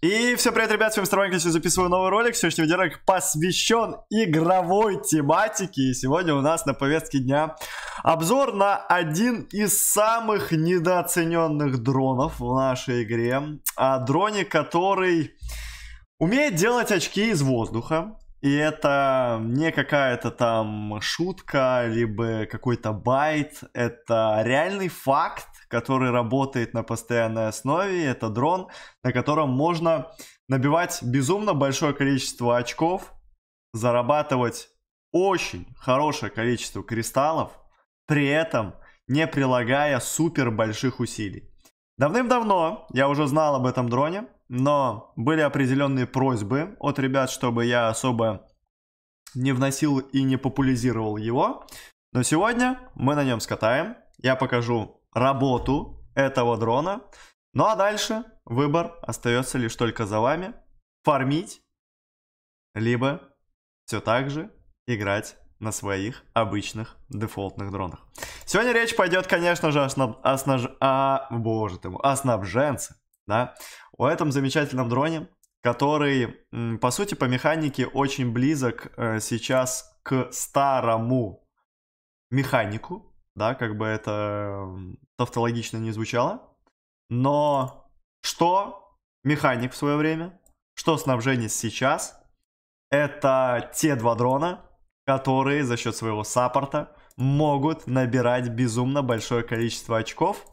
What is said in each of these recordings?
И все привет, ребят, с вами Старванг, я записываю новый ролик. Сегодняшний видеоролик посвящен игровой тематике. И сегодня у нас на повестке дня обзор на один из самых недооцененных дронов в нашей игре. О а, дроне, который умеет делать очки из воздуха. И это не какая-то там шутка, либо какой-то байт. Это реальный факт который работает на постоянной основе. Это дрон, на котором можно набивать безумно большое количество очков, зарабатывать очень хорошее количество кристаллов, при этом не прилагая супер больших усилий. Давным-давно я уже знал об этом дроне, но были определенные просьбы от ребят, чтобы я особо не вносил и не популяризировал его. Но сегодня мы на нем скатаем. Я покажу работу этого дрона. Ну а дальше выбор остается лишь только за вами. Фармить, либо все так же играть на своих обычных дефолтных дронах. Сегодня речь пойдет, конечно же, о, снаб... о, снаж... о... Боже ты о снабженце. Да? О этом замечательном дроне, который, по сути, по механике очень близок э, сейчас к старому механику, да, как бы это тавтологично не звучало. Но что механик в свое время, что снабжение сейчас, это те два дрона, которые за счет своего саппорта могут набирать безумно большое количество очков.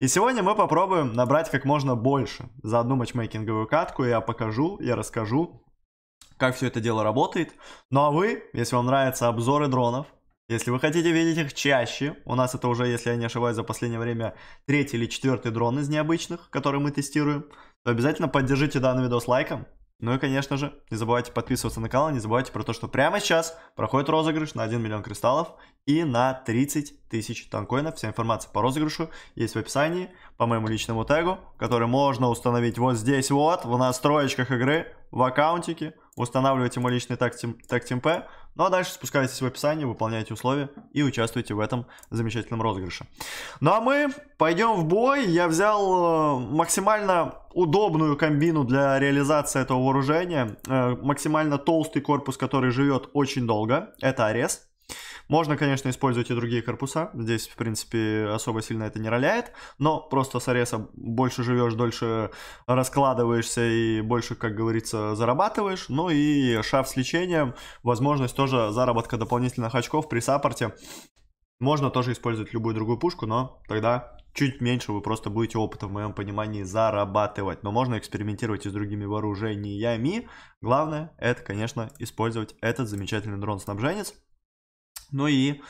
И сегодня мы попробуем набрать как можно больше за одну матчмейкинговую катку. Я покажу, я расскажу, как все это дело работает. Ну а вы, если вам нравятся обзоры дронов, если вы хотите видеть их чаще, у нас это уже, если я не ошибаюсь, за последнее время третий или четвертый дрон из необычных, который мы тестируем, то обязательно поддержите данный видос лайком. Ну и, конечно же, не забывайте подписываться на канал, не забывайте про то, что прямо сейчас проходит розыгрыш на 1 миллион кристаллов и на 30 тысяч танкоинов. Вся информация по розыгрышу есть в описании, по моему личному тегу, который можно установить вот здесь вот, в настроечках игры, в аккаунтике. Устанавливайте мой личный тег-темпе. Ну а дальше спускайтесь в описание, выполняйте условия и участвуйте в этом замечательном розыгрыше. Ну а мы пойдем в бой. Я взял э, максимально удобную комбину для реализации этого вооружения. Э, максимально толстый корпус, который живет очень долго. Это арест. Можно, конечно, использовать и другие корпуса. Здесь, в принципе, особо сильно это не роляет. Но просто с Ареса больше живешь, дольше раскладываешься и больше, как говорится, зарабатываешь. Ну и шаф с лечением, возможность тоже заработка дополнительных очков при саппорте. Можно тоже использовать любую другую пушку, но тогда чуть меньше вы просто будете опыта, в моем понимании, зарабатывать. Но можно экспериментировать и с другими вооружениями. Главное, это, конечно, использовать этот замечательный дрон-снабженец. Ну и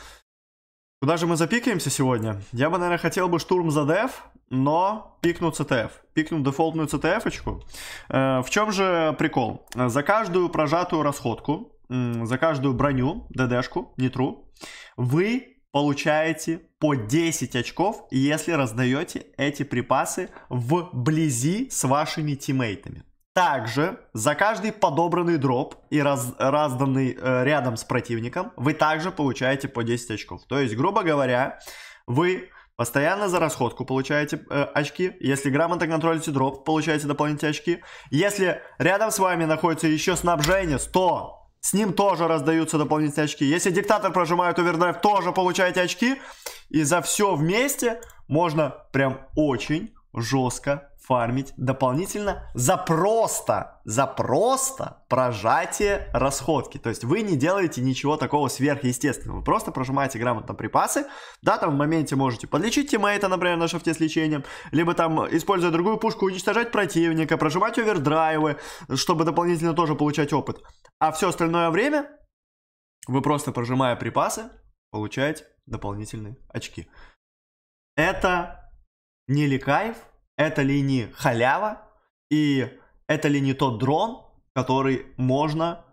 куда же мы запикаемся сегодня? Я бы, наверное, хотел бы штурм за деф, но пикну CTF, пикну дефолтную CTF-очку. Э, в чем же прикол? Э, за каждую прожатую расходку, за каждую броню, ДДшку, нетру, вы получаете по 10 очков, если раздаете эти припасы вблизи с вашими тиммейтами. Также за каждый подобранный дроп и раз, разданный э, рядом с противником вы также получаете по 10 очков. То есть, грубо говоря, вы Постоянно за расходку получаете э, очки. Если грамотно контролите дроп, получаете дополнительные очки. Если рядом с вами находится еще снабжение, 100. С ним тоже раздаются дополнительные очки. Если диктатор прожимает овердрайв, тоже получаете очки. И за все вместе можно прям очень жестко фармить дополнительно за просто, за просто прожатие расходки. То есть вы не делаете ничего такого сверхъестественного. Вы просто прожимаете грамотно припасы. Да, там в моменте можете подлечить тиммейта, например, на шафте с лечением. Либо там, используя другую пушку, уничтожать противника, прожимать овердрайвы, чтобы дополнительно тоже получать опыт. А все остальное время вы просто прожимая припасы, получаете дополнительные очки. Это не ли кайф, это ли не халява, и это ли не тот дрон, который можно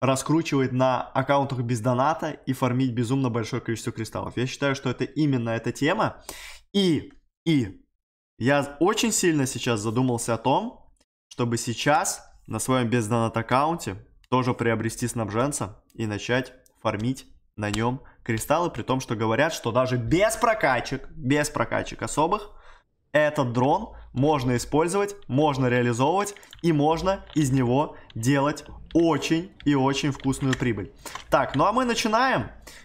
раскручивать на аккаунтах без доната и фармить безумно большое количество кристаллов. Я считаю, что это именно эта тема. И, и я очень сильно сейчас задумался о том, чтобы сейчас на своем без донат аккаунте тоже приобрести снабженца и начать фармить на нем кристаллы, при том, что говорят, что даже без прокачек, без прокачек особых, этот дрон можно использовать, можно реализовывать и можно из него делать очень и очень вкусную прибыль. Так, ну а мы начинаем.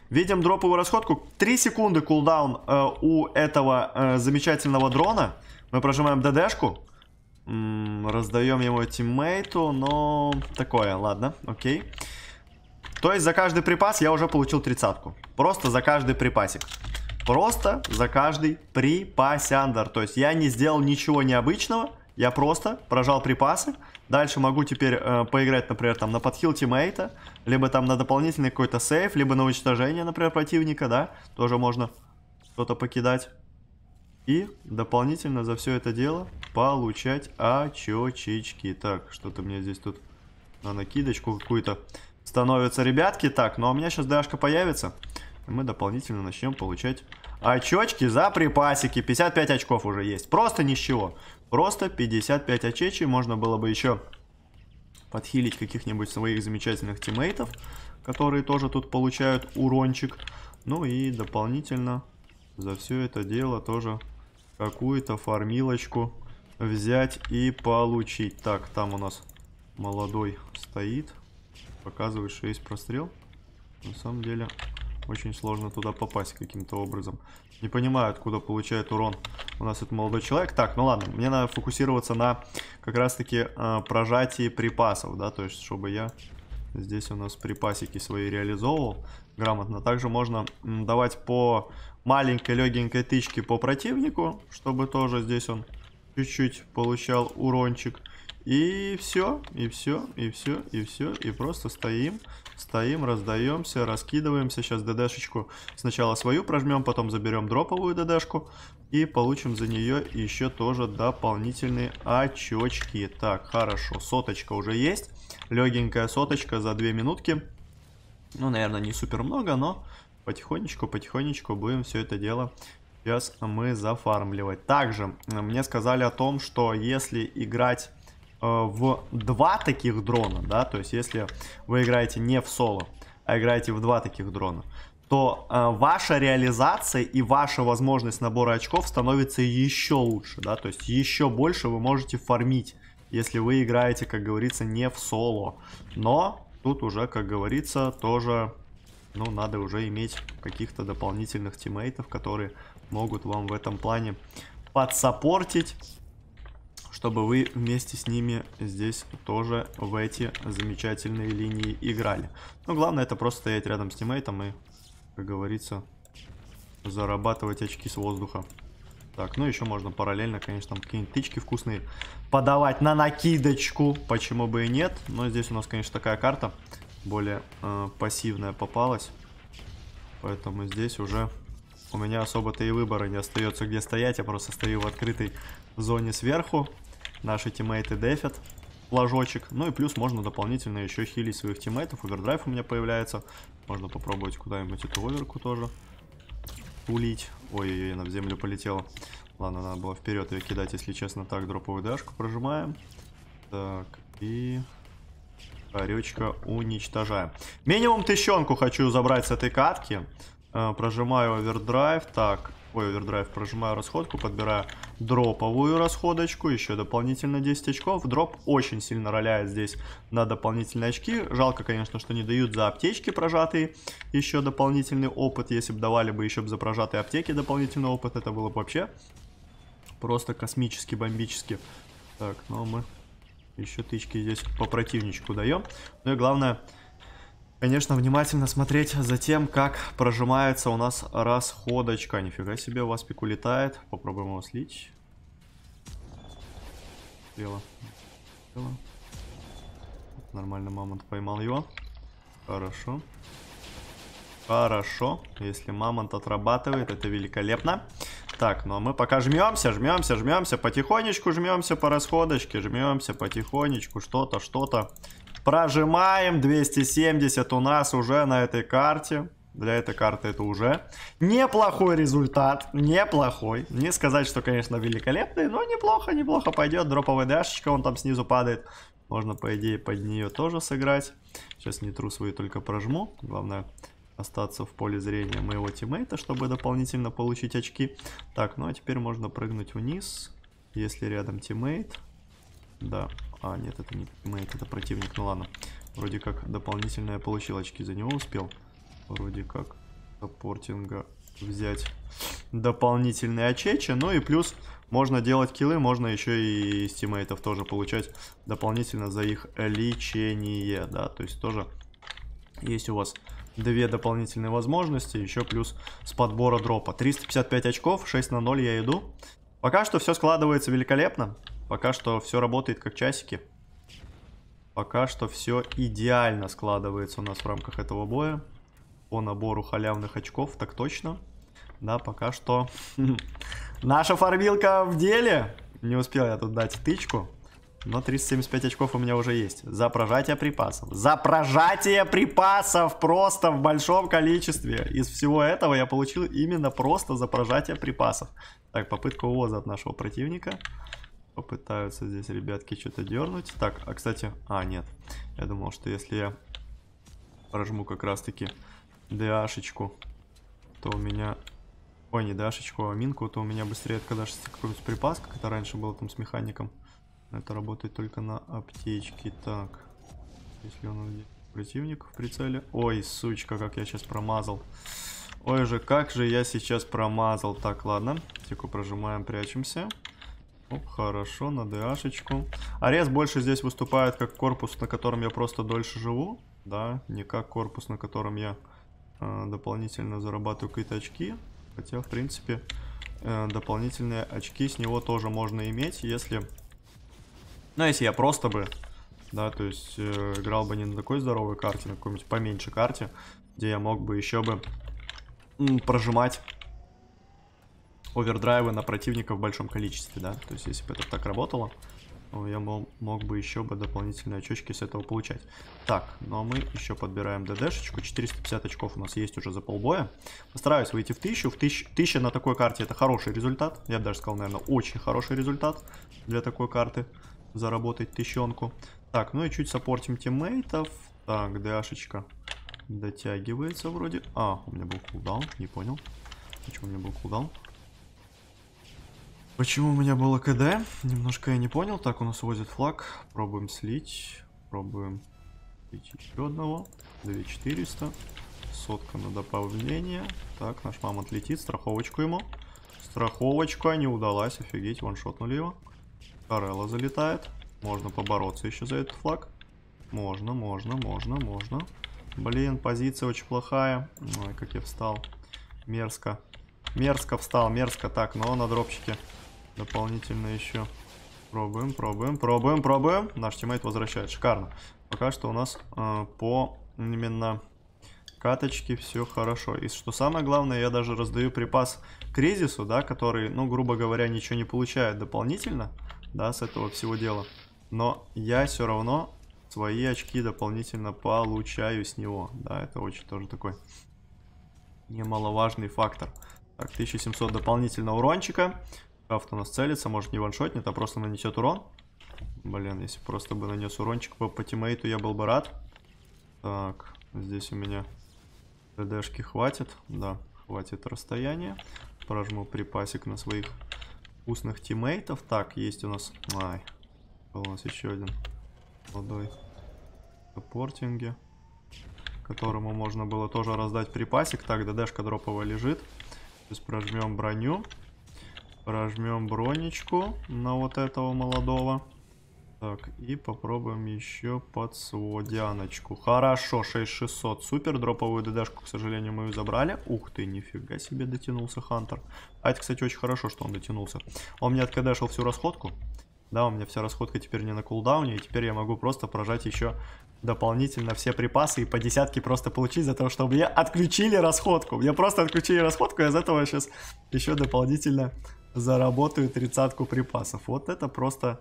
Видим дроповую расходку. 3 секунды кулдаун э, у этого э, замечательного дрона. Мы прожимаем ДДшку. М -м, раздаем его тиммейту, но такое, ладно, окей. То есть за каждый припас я уже получил тридцатку. Просто за каждый припасик. Просто за каждый припасяндер. То есть я не сделал ничего необычного. Я просто прожал припасы. Дальше могу теперь э, поиграть, например, там на подхил тиммейта, либо там на дополнительный какой-то сейф, либо на уничтожение, например, противника, да. Тоже можно что-то покидать. И дополнительно за все это дело получать очечки. Так, что-то мне здесь тут на накидочку какую-то становится, ребятки. Так, ну а у меня сейчас дашка появится мы дополнительно начнем получать очечки за припасики. 55 очков уже есть. Просто ни с чего. Просто 55 очечи. Можно было бы еще подхилить каких-нибудь своих замечательных тиммейтов, которые тоже тут получают урончик. Ну и дополнительно за все это дело тоже какую-то фармилочку взять и получить. Так, там у нас молодой стоит. Показывает что есть прострел. На самом деле очень сложно туда попасть каким-то образом. Не понимаю, откуда получает урон у нас этот молодой человек. Так, ну ладно, мне надо фокусироваться на как раз-таки э, прожатии припасов, да, то есть, чтобы я здесь у нас припасики свои реализовывал грамотно. Также можно давать по маленькой легенькой тычке по противнику, чтобы тоже здесь он чуть-чуть получал урончик. И все, и все, и все, и все. И просто стоим, стоим, раздаемся, раскидываемся. Сейчас ДДшечку сначала свою прожмем, потом заберем дроповую ДДшку. И получим за нее еще тоже дополнительные очечки. Так, хорошо, соточка уже есть. Легенькая соточка за 2 минутки. Ну, наверное, не супер много, но потихонечку, потихонечку будем все это дело сейчас мы зафармливать. Также мне сказали о том, что если играть Э, в два таких дрона, да, то есть если вы играете не в соло, а играете в два таких дрона, то э, ваша реализация и ваша возможность набора очков становится еще лучше, да, то есть еще больше вы можете фармить, если вы играете, как говорится, не в соло. Но тут уже, как говорится, тоже, ну, надо уже иметь каких-то дополнительных тиммейтов, которые могут вам в этом плане подсаппортить чтобы вы вместе с ними здесь тоже в эти замечательные линии играли. Но главное это просто стоять рядом с тиммейтом и, как говорится, зарабатывать очки с воздуха. Так, ну еще можно параллельно, конечно, там какие-нибудь тычки вкусные подавать на накидочку. Почему бы и нет. Но здесь у нас, конечно, такая карта более э, пассивная попалась. Поэтому здесь уже у меня особо-то и выбора не остается, где стоять. Я просто стою в открытой зоне сверху. Наши тиммейты дефят флажочек. Ну и плюс можно дополнительно еще хилить своих тиммейтов. Овердрайв у меня появляется. Можно попробовать куда-нибудь эту оверку тоже улить. Ой-ой-ой, она в землю полетела. Ладно, надо было вперед ее кидать, если честно. Так, дроповую дашку прожимаем. Так, и... Корючка уничтожаем. Минимум тыщенку хочу забрать с этой катки. Э, прожимаю овердрайв. Так, Ой, овердрайв, прожимаю расходку, подбираю дроповую расходочку, еще дополнительно 10 очков. Дроп очень сильно роляет здесь на дополнительные очки. Жалко, конечно, что не дают за аптечки прожатые еще дополнительный опыт. Если бы давали бы еще за прожатые аптеки дополнительный опыт, это было бы вообще просто космически, бомбически. Так, ну мы еще тычки здесь по противничку даем. Ну и главное, конечно, внимательно смотреть за тем, как прожимается у нас расходочка. Нифига себе, у вас пик улетает. Попробуем его слить. Стрела. Стрела. Нормально мамонт поймал его. Хорошо. Хорошо. Если мамонт отрабатывает, это великолепно. Так, ну а мы пока жмемся, жмемся, жмемся, потихонечку жмемся по расходочке, жмемся потихонечку, что-то, что-то. Прожимаем 270 у нас уже на этой карте. Для этой карты это уже неплохой результат. Неплохой. Не сказать, что, конечно, великолепный, но неплохо, неплохо пойдет. Дроповая дашечка, он там снизу падает. Можно, по идее, под нее тоже сыграть. Сейчас нитру свою только прожму. Главное, остаться в поле зрения моего тиммейта, чтобы дополнительно получить очки. Так, ну а теперь можно прыгнуть вниз, если рядом тиммейт. Да. А, нет, это не мейт, это противник. Ну ладно. Вроде как дополнительно я получил очки за него успел. Вроде как саппортинга взять дополнительные очечи. Ну и плюс можно делать киллы, можно еще и из тиммейтов тоже получать дополнительно за их лечение. Да, то есть тоже есть у вас две дополнительные возможности, еще плюс с подбора дропа. 355 очков, 6 на 0 я иду. Пока что все складывается великолепно. Пока что все работает как часики. Пока что все идеально складывается у нас в рамках этого боя. По набору халявных очков, так точно. Да, пока что наша фармилка в деле. Не успел я тут дать тычку. Но 375 очков у меня уже есть. За прожатие припасов. За прожатие припасов просто в большом количестве. Из всего этого я получил именно просто за прожатие припасов. Так, попытка увоза от нашего противника попытаются здесь ребятки что-то дернуть. Так, а кстати... А, нет. Я думал, что если я прожму как раз-таки дашечку, то у меня... Ой, не дашечку, а минку, то у меня быстрее откадашится какой-нибудь припас, как это раньше было там с механиком. это работает только на аптечке. Так, если он противник в прицеле. Ой, сучка, как я сейчас промазал. Ой же, как же я сейчас промазал. Так, ладно. Тихо прожимаем, прячемся. Оп, ну, хорошо, на ДАшечку. Арес больше здесь выступает как корпус, на котором я просто дольше живу. Да, не как корпус, на котором я э, дополнительно зарабатываю какие-то очки. Хотя, в принципе, э, дополнительные очки с него тоже можно иметь, если... Ну, если я просто бы, да, то есть э, играл бы не на такой здоровой карте, на какой-нибудь поменьше карте, где я мог бы еще бы м, прожимать овердрайвы на противника в большом количестве, да. То есть, если бы это так работало, я мог, мог бы еще бы дополнительные очки с этого получать. Так, ну а мы еще подбираем ДДшечку. 450 очков у нас есть уже за полбоя. Постараюсь выйти в 1000. В 1000, на такой карте это хороший результат. Я бы даже сказал, наверное, очень хороший результат для такой карты. Заработать тысячонку. Так, ну и чуть саппортим тиммейтов. Так, дэшечка дотягивается вроде. А, у меня был кулдаун, не понял. Почему у меня был кулдаун? Почему у меня было КД? Немножко я не понял. Так, у нас возит флаг. Пробуем слить. Пробуем слить еще одного. 2400. Сотка на дополнение. Так, наш мам отлетит. Страховочку ему. Страховочка не удалась. Офигеть, ваншотнули его. Карелла залетает. Можно побороться еще за этот флаг. Можно, можно, можно, можно. Блин, позиция очень плохая. Ой, как я встал. Мерзко. Мерзко встал, мерзко. Так, но на дропчике. Дополнительно еще. Пробуем, пробуем, пробуем, пробуем. Наш тиммейт возвращает. Шикарно. Пока что у нас э, по именно каточке все хорошо. И что самое главное, я даже раздаю припас кризису, да, который, ну, грубо говоря, ничего не получает дополнительно, да, с этого всего дела. Но я все равно свои очки дополнительно получаю с него. Да, это очень тоже такой немаловажный фактор. Так, 1700 дополнительно урончика. Крафт у нас целится, может не ваншотнет, а просто нанесет урон. Блин, если просто бы нанес урончик по, по тиммейту, я был бы рад. Так, здесь у меня ДДшки хватит. Да, хватит расстояния. Прожму припасик на своих вкусных тиммейтов. Так, есть у нас... Ай, у нас еще один молодой портинге, которому можно было тоже раздать припасик. Так, ДДшка дроповая лежит. Сейчас прожмем броню. Прожмем бронечку на вот этого молодого. Так, и попробуем еще под сводяночку. Хорошо, 6600. Супер, дроповую ДДшку, к сожалению, мою забрали. Ух ты, нифига себе дотянулся Хантер. А это, кстати, очень хорошо, что он дотянулся. Он мне откадашил всю расходку. Да, у меня вся расходка теперь не на кулдауне. И теперь я могу просто прожать еще дополнительно все припасы и по десятке просто получить за то, чтобы мне отключили расходку. Мне просто отключили расходку, и из этого сейчас еще дополнительно заработаю тридцатку припасов. Вот это просто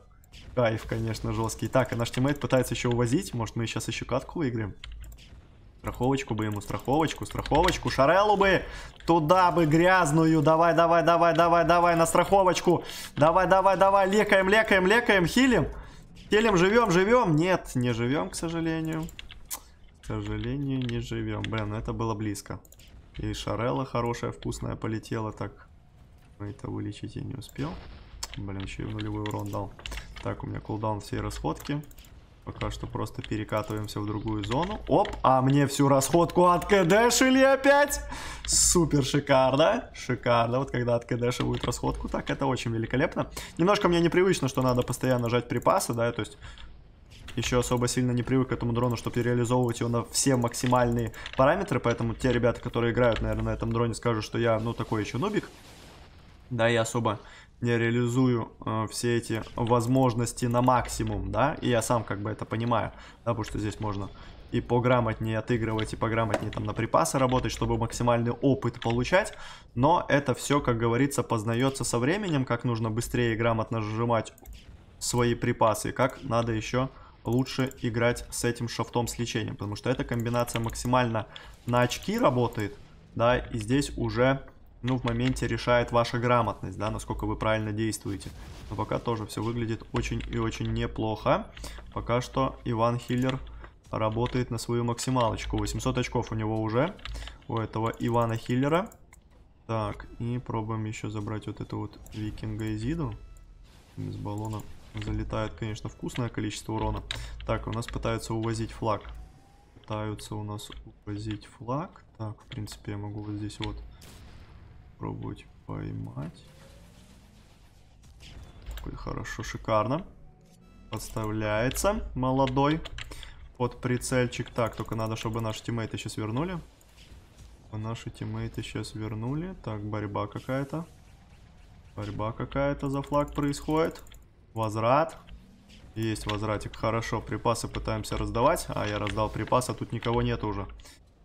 кайф, конечно, жесткий. Так, а наш тиммейт пытается еще увозить. Может, мы сейчас еще катку выиграем? Страховочку бы ему, страховочку, страховочку, Шарелу бы, туда бы грязную, давай, давай, давай, давай, давай, на страховочку, давай, давай, давай, лекаем, лекаем, лекаем, хилим, хилим, живем, живем, нет, не живем, к сожалению, к сожалению, не живем, блин, ну это было близко, и Шарелла хорошая, вкусная полетела так, это вылечить я не успел. Блин, еще и нулевой урон дал. Так, у меня кулдаун всей расходки. Пока что просто перекатываемся в другую зону. Оп, а мне всю расходку от кдэшили опять. Супер шикарно. Шикарно. Вот когда от кдэшивают расходку, так это очень великолепно. Немножко мне непривычно, что надо постоянно жать припасы, да, то есть... Еще особо сильно не привык к этому дрону, чтобы реализовывать его на все максимальные параметры. Поэтому те ребята, которые играют, наверное, на этом дроне, скажут, что я, ну, такой еще нубик да, я особо не реализую э, все эти возможности на максимум, да, и я сам как бы это понимаю, да, потому что здесь можно и пограмотнее отыгрывать, и пограмотнее там на припасы работать, чтобы максимальный опыт получать, но это все, как говорится, познается со временем, как нужно быстрее и грамотно сжимать свои припасы, как надо еще лучше играть с этим шафтом с лечением, потому что эта комбинация максимально на очки работает, да, и здесь уже ну, в моменте решает ваша грамотность, да, насколько вы правильно действуете. Но пока тоже все выглядит очень и очень неплохо. Пока что Иван Хиллер работает на свою максималочку. 800 очков у него уже, у этого Ивана Хиллера. Так, и пробуем еще забрать вот эту вот викинга Изиду. Из баллона залетает, конечно, вкусное количество урона. Так, у нас пытаются увозить флаг. Пытаются у нас увозить флаг. Так, в принципе, я могу вот здесь вот попробовать поймать. Ой, хорошо, шикарно. Подставляется молодой под прицельчик. Так, только надо, чтобы наши тиммейты сейчас вернули. Наши тиммейты сейчас вернули. Так, борьба какая-то. Борьба какая-то за флаг происходит. Возврат. Есть возвратик. Хорошо, припасы пытаемся раздавать. А, я раздал припасы, а тут никого нет уже.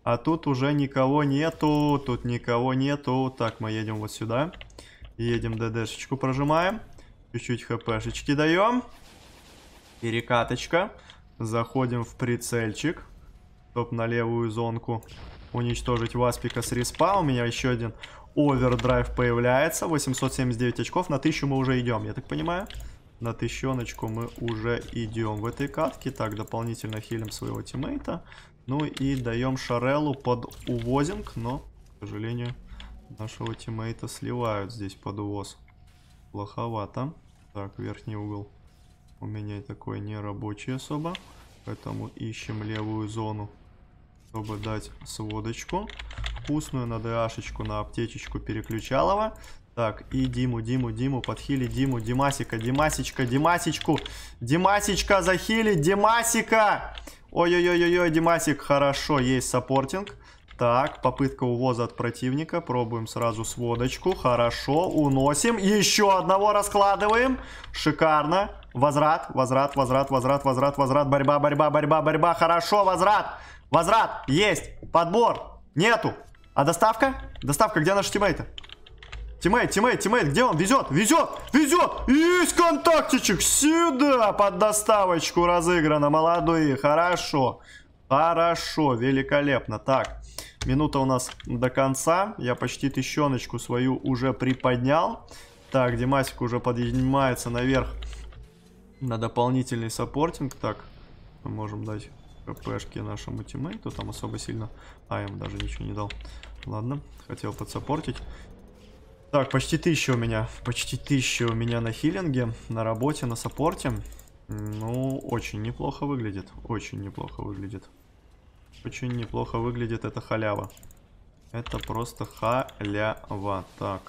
А тут уже никого нету, тут никого нету. Так, мы едем вот сюда. Едем, ДДшечку прожимаем. Чуть-чуть хпшечки даем. Перекаточка. Заходим в прицельчик. Топ на левую зонку. Уничтожить Васпика с респа. У меня еще один овердрайв появляется. 879 очков. На 1000 мы уже идем, я так понимаю. На тысячоночку мы уже идем в этой катке. Так, дополнительно хилим своего тиммейта. Ну и даем Шареллу под увозинг, но, к сожалению, нашего тиммейта сливают здесь под увоз. Плоховато. Так, верхний угол у меня такой не рабочий особо. Поэтому ищем левую зону, чтобы дать сводочку. Вкусную на ДАшечку, на аптечечку переключалова. Так, и Диму, Диму, Диму, подхили Диму, Димасика, Димасечка, Димасечку, Димасечка, захили, Димасика! Ой-ой-ой-ой, Димасик, хорошо, есть саппортинг. Так, попытка увоза от противника. Пробуем сразу сводочку. Хорошо, уносим. Еще одного раскладываем. Шикарно. Возврат, возврат, возврат, возврат, возврат, возврат. Борьба, борьба, борьба, борьба. Хорошо, возврат. Возврат, есть. Подбор, нету. А доставка? Доставка, где наши тиммейты? Тиммейт, тиммейт, тиммейт, где он? Везет, везет, везет! Есть контактичек! Сюда! Под доставочку разыграно, молодой, хорошо. Хорошо, великолепно. Так, минута у нас до конца. Я почти тыщеночку свою уже приподнял. Так, Димасик уже поднимается наверх на дополнительный саппортинг. Так, мы можем дать хпшки нашему тиммейту. Там особо сильно... А, я ему даже ничего не дал. Ладно, хотел подсаппортить. Так, почти тысяча у меня. Почти тысяча у меня на хилинге, на работе, на саппорте. Ну, очень неплохо выглядит. Очень неплохо выглядит. Очень неплохо выглядит эта халява. Это просто халява. Так.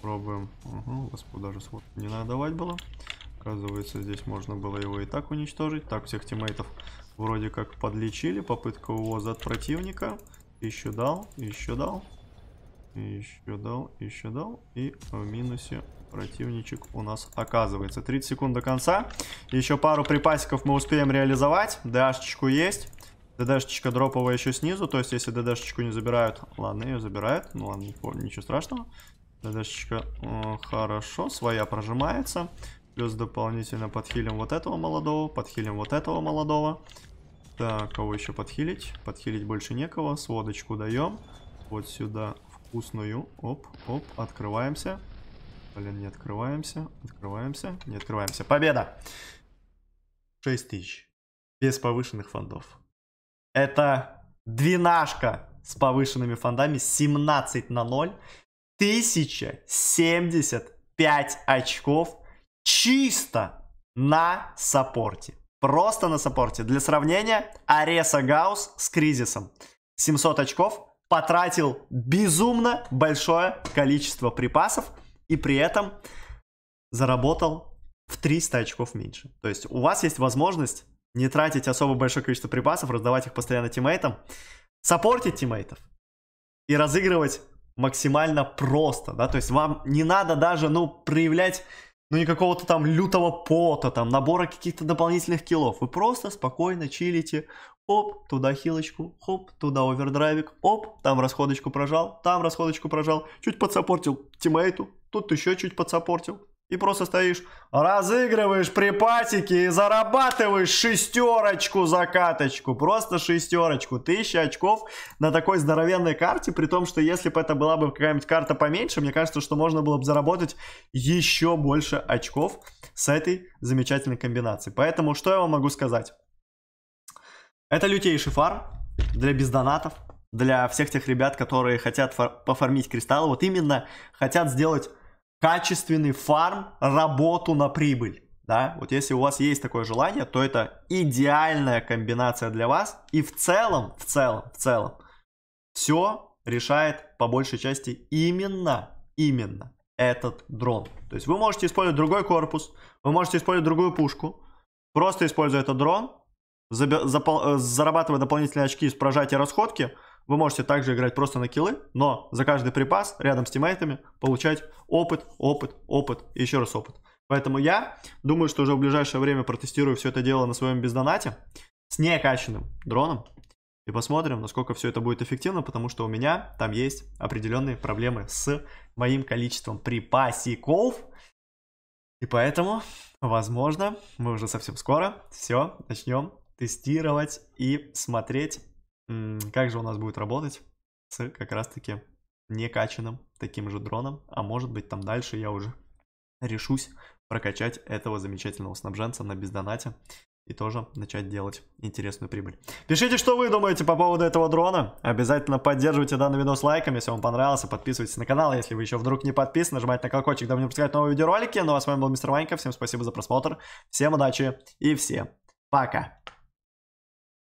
Пробуем. Угу, господи, даже свод не надо давать было. Оказывается, здесь можно было его и так уничтожить. Так, всех тиммейтов вроде как подлечили. Попытка увоза от противника. Еще дал, еще дал. Еще дал, еще дал. И в минусе противничек у нас оказывается. 30 секунд до конца. Еще пару припасиков мы успеем реализовать. ДАшечку есть. ДДшечка дроповая еще снизу. То есть, если ДДшечку не забирают... Ладно, ее забирают. Ну ладно, ничего страшного. ДДшечка э, хорошо. Своя прожимается. Плюс дополнительно подхилим вот этого молодого. Подхилим вот этого молодого. Так, кого еще подхилить? Подхилить больше некого. Сводочку даем. Вот сюда вкусную. Оп, оп, открываемся. Блин, не открываемся, открываемся, не открываемся. Победа! 6 тысяч. Без повышенных фондов. Это двенашка с повышенными фондами. 17 на 0. 1075 очков чисто на саппорте. Просто на саппорте. Для сравнения, Ареса Гаус с кризисом. 700 очков, потратил безумно большое количество припасов и при этом заработал в 300 очков меньше. То есть у вас есть возможность не тратить особо большое количество припасов, раздавать их постоянно тиммейтам, саппортить тиммейтов и разыгрывать максимально просто, да, то есть вам не надо даже, ну, проявлять, ну, никакого то там лютого пота, там, набора каких-то дополнительных киллов, вы просто спокойно чилите, Оп, туда хилочку, оп, туда овердрайвик, оп, там расходочку прожал, там расходочку прожал, чуть подсопортил тиммейту, тут еще чуть подсопортил. И просто стоишь, разыгрываешь припасики и зарабатываешь шестерочку за каточку. Просто шестерочку. Тысяча очков на такой здоровенной карте. При том, что если бы это была бы какая-нибудь карта поменьше, мне кажется, что можно было бы заработать еще больше очков с этой замечательной комбинацией. Поэтому что я вам могу сказать? Это лютейший фарм для бездонатов, для всех тех ребят, которые хотят фар- пофармить кристаллы. Вот именно хотят сделать качественный фарм, работу на прибыль. Да, вот если у вас есть такое желание, то это идеальная комбинация для вас. И в целом, в целом, в целом, все решает по большей части именно, именно этот дрон. То есть вы можете использовать другой корпус, вы можете использовать другую пушку, просто используя этот дрон, Э, зарабатывая дополнительные очки из прожатия расходки, вы можете также играть просто на киллы, но за каждый припас рядом с тиммейтами получать опыт, опыт, опыт и еще раз опыт. Поэтому я думаю, что уже в ближайшее время протестирую все это дело на своем бездонате с некачанным дроном и посмотрим, насколько все это будет эффективно, потому что у меня там есть определенные проблемы с моим количеством припасиков. И поэтому, возможно, мы уже совсем скоро все начнем тестировать и смотреть, как же у нас будет работать с как раз-таки некачанным таким же дроном, а может быть там дальше я уже решусь прокачать этого замечательного снабженца на бездонате и тоже начать делать интересную прибыль. Пишите, что вы думаете по поводу этого дрона. Обязательно поддерживайте данный видос лайком, если вам понравился. Подписывайтесь на канал, если вы еще вдруг не подписаны. Нажимайте на колокольчик, дабы не пропускать новые видеоролики. Ну а с вами был Мистер Ванька. Всем спасибо за просмотр. Всем удачи и всем пока.